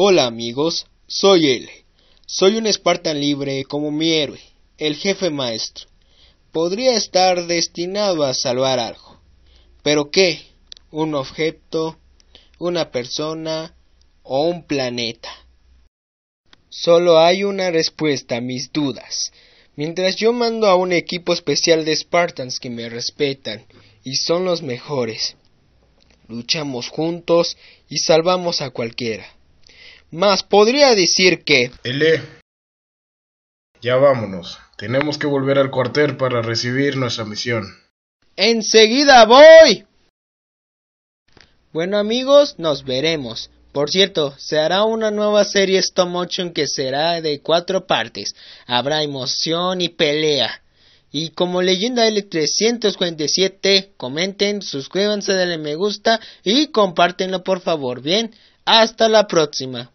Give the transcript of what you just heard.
Hola amigos, soy L. Soy un Spartan libre como mi héroe, el jefe maestro. Podría estar destinado a salvar algo. ¿Pero qué? ¿Un objeto? ¿Una persona? ¿O un planeta? Solo hay una respuesta a mis dudas. Mientras yo mando a un equipo especial de Spartans que me respetan y son los mejores, luchamos juntos y salvamos a cualquiera. Más podría decir que... Ele, ya vámonos. Tenemos que volver al cuartel para recibir nuestra misión. Enseguida voy. Bueno amigos, nos veremos. Por cierto, se hará una nueva serie stop motion que será de cuatro partes. Habrá emoción y pelea. Y como leyenda L347, comenten, suscríbanse, denle me gusta y compártenlo por favor. Bien, hasta la próxima.